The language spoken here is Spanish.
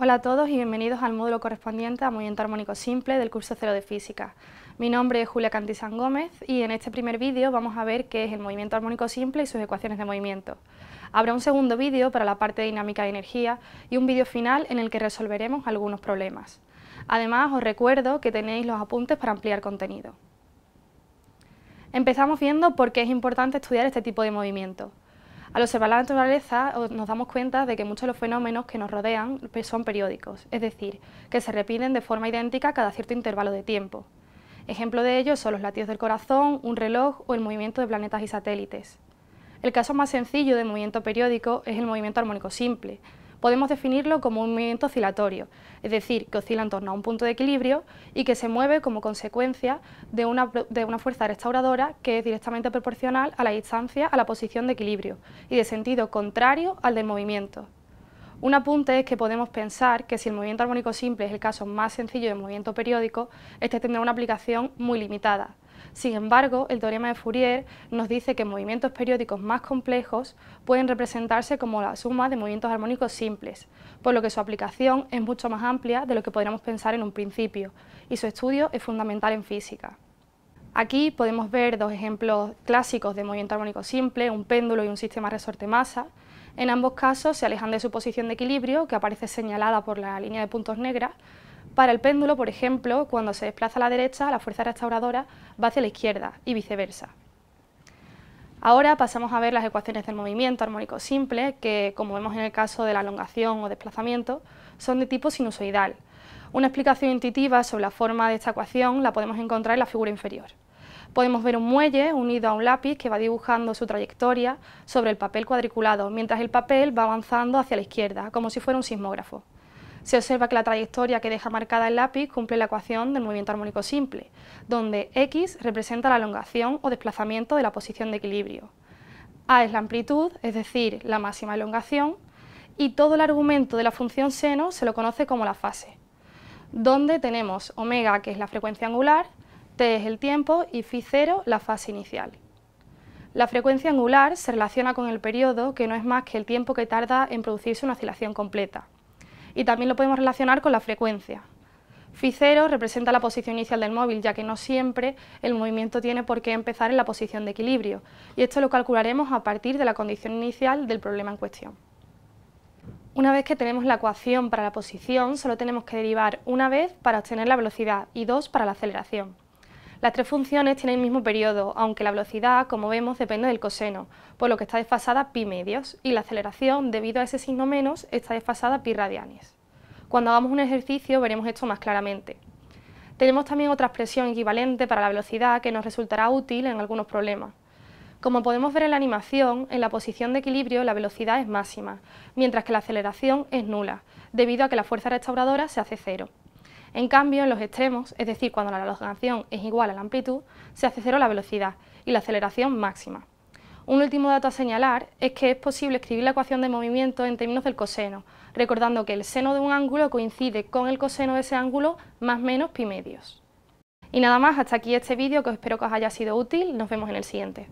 Hola a todos y bienvenidos al módulo correspondiente a Movimiento Armónico Simple del curso cero de Física. Mi nombre es Julia Cantizán Gómez y en este primer vídeo vamos a ver qué es el movimiento armónico simple y sus ecuaciones de movimiento. Habrá un segundo vídeo para la parte de dinámica de energía y un vídeo final en el que resolveremos algunos problemas. Además, os recuerdo que tenéis los apuntes para ampliar contenido. Empezamos viendo por qué es importante estudiar este tipo de movimiento. Al observar la naturaleza nos damos cuenta de que muchos de los fenómenos que nos rodean pues, son periódicos, es decir, que se repiten de forma idéntica cada cierto intervalo de tiempo. Ejemplo de ello son los latidos del corazón, un reloj o el movimiento de planetas y satélites. El caso más sencillo de movimiento periódico es el movimiento armónico simple, podemos definirlo como un movimiento oscilatorio, es decir, que oscila en torno a un punto de equilibrio y que se mueve como consecuencia de una, de una fuerza restauradora que es directamente proporcional a la distancia a la posición de equilibrio y de sentido contrario al del movimiento. Un apunte es que podemos pensar que si el movimiento armónico simple es el caso más sencillo de movimiento periódico, este tendrá una aplicación muy limitada, sin embargo, el teorema de Fourier nos dice que movimientos periódicos más complejos pueden representarse como la suma de movimientos armónicos simples, por lo que su aplicación es mucho más amplia de lo que podríamos pensar en un principio, y su estudio es fundamental en física. Aquí podemos ver dos ejemplos clásicos de movimiento armónico simple, un péndulo y un sistema resorte-masa. En ambos casos se alejan de su posición de equilibrio, que aparece señalada por la línea de puntos negras, para el péndulo, por ejemplo, cuando se desplaza a la derecha, la fuerza restauradora va hacia la izquierda y viceversa. Ahora pasamos a ver las ecuaciones del movimiento armónico simple, que, como vemos en el caso de la elongación o desplazamiento, son de tipo sinusoidal. Una explicación intuitiva sobre la forma de esta ecuación la podemos encontrar en la figura inferior. Podemos ver un muelle unido a un lápiz que va dibujando su trayectoria sobre el papel cuadriculado, mientras el papel va avanzando hacia la izquierda, como si fuera un sismógrafo se observa que la trayectoria que deja marcada el lápiz cumple la ecuación del movimiento armónico simple, donde x representa la elongación o desplazamiento de la posición de equilibrio, a es la amplitud, es decir, la máxima elongación, y todo el argumento de la función seno se lo conoce como la fase, donde tenemos omega, que es la frecuencia angular, t es el tiempo y phi0 la fase inicial. La frecuencia angular se relaciona con el periodo, que no es más que el tiempo que tarda en producirse una oscilación completa y también lo podemos relacionar con la frecuencia. Ficero 0 representa la posición inicial del móvil, ya que no siempre el movimiento tiene por qué empezar en la posición de equilibrio, y esto lo calcularemos a partir de la condición inicial del problema en cuestión. Una vez que tenemos la ecuación para la posición, solo tenemos que derivar una vez para obtener la velocidad y dos para la aceleración. Las tres funciones tienen el mismo periodo, aunque la velocidad, como vemos, depende del coseno, por lo que está desfasada pi medios, y la aceleración, debido a ese signo menos, está desfasada pi radianes. Cuando hagamos un ejercicio veremos esto más claramente. Tenemos también otra expresión equivalente para la velocidad que nos resultará útil en algunos problemas. Como podemos ver en la animación, en la posición de equilibrio la velocidad es máxima, mientras que la aceleración es nula, debido a que la fuerza restauradora se hace cero. En cambio, en los extremos, es decir, cuando la elongación es igual a la amplitud, se hace cero la velocidad y la aceleración máxima. Un último dato a señalar es que es posible escribir la ecuación de movimiento en términos del coseno, recordando que el seno de un ángulo coincide con el coseno de ese ángulo más menos pi medios. Y nada más, hasta aquí este vídeo que espero que os haya sido útil, nos vemos en el siguiente.